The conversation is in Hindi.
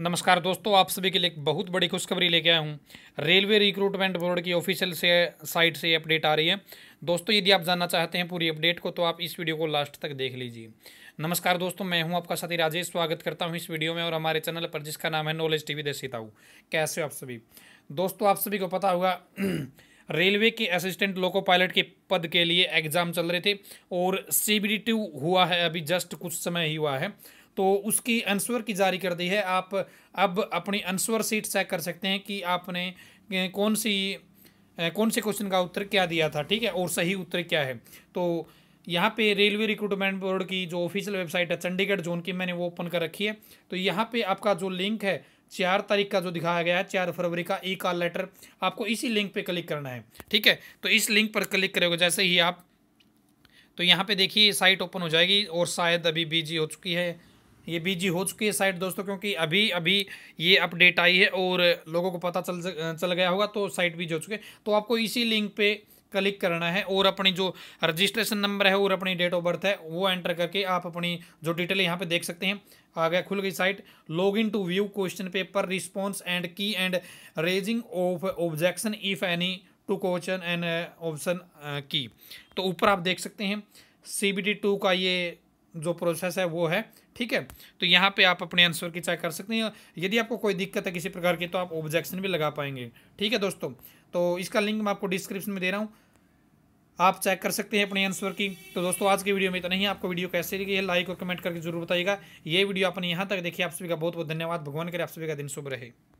नमस्कार दोस्तों आप सभी के लिए बहुत बड़ी खुशखबरी लेके आया हूँ रेलवे रिक्रूटमेंट बोर्ड की ऑफिशियल से साइट से अपडेट आ रही है दोस्तों यदि आप जानना चाहते हैं पूरी अपडेट को तो आप इस वीडियो को लास्ट तक देख लीजिए नमस्कार दोस्तों मैं हूं आपका साथी राजेश स्वागत करता हूं इस वीडियो में और हमारे चैनल पर जिसका नाम है नॉलेज टी वी देसीताऊ कैसे हो आप सभी दोस्तों आप सभी को पता होगा रेलवे के असिस्टेंट लोको पायलट के पद के लिए एग्जाम चल रहे थे और सी हुआ है अभी जस्ट कुछ समय ही हुआ है तो उसकी आंसर की जारी कर दी है आप अब अपनी आंसर सीट चेक कर सकते हैं कि आपने कौन सी कौन से क्वेश्चन का उत्तर क्या दिया था ठीक है और सही उत्तर क्या है तो यहाँ पे रेलवे रिक्रूटमेंट बोर्ड की जो ऑफिशियल वेबसाइट है चंडीगढ़ जोन की मैंने वो ओपन कर रखी है तो यहाँ पे आपका जो लिंक है चार तारीख का जो दिखाया गया है चार फरवरी का ई कॉल लेटर आपको इसी लिंक पे क्लिक करना है ठीक है तो इस लिंक पर क्लिक करेगा जैसे ही आप तो यहाँ पे देखिए साइट ओपन हो जाएगी और शायद अभी बिजी हो चुकी है ये बीजी हो चुकी है साइट दोस्तों क्योंकि अभी अभी ये अपडेट आई है और लोगों को पता चल चल गया होगा तो साइट बीज हो चुके तो आपको इसी लिंक पे क्लिक करना है और अपनी जो रजिस्ट्रेशन नंबर है और अपनी डेट ऑफ बर्थ है वो एंटर करके आप अपनी जो डिटेल यहाँ पे देख सकते हैं आ गया खुल गई site log in to view question paper response and key and raising of objection if any to question and option key तो ऊपर आप देख सकते हैं सी बी टी टू का ये जो प्रोसेस है वो है ठीक है तो यहाँ पे आप अपने आंसर की चेक कर सकते हैं यदि आपको कोई दिक्कत है किसी प्रकार की तो आप ऑब्जेक्शन भी लगा पाएंगे ठीक है दोस्तों तो इसका लिंक मैं आपको डिस्क्रिप्शन में दे रहा हूँ आप चेक कर सकते हैं अपने आंसर की तो दोस्तों आज की वीडियो में इतना ही आपको वीडियो कैसे लगी है लाइक और कमेंट करके जरूर बताइएगा ये वीडियो आपने यहाँ तक देखिए आप सभी का बहुत बहुत धन्यवाद भगवान करे आप सभी का दिन शुभ रहे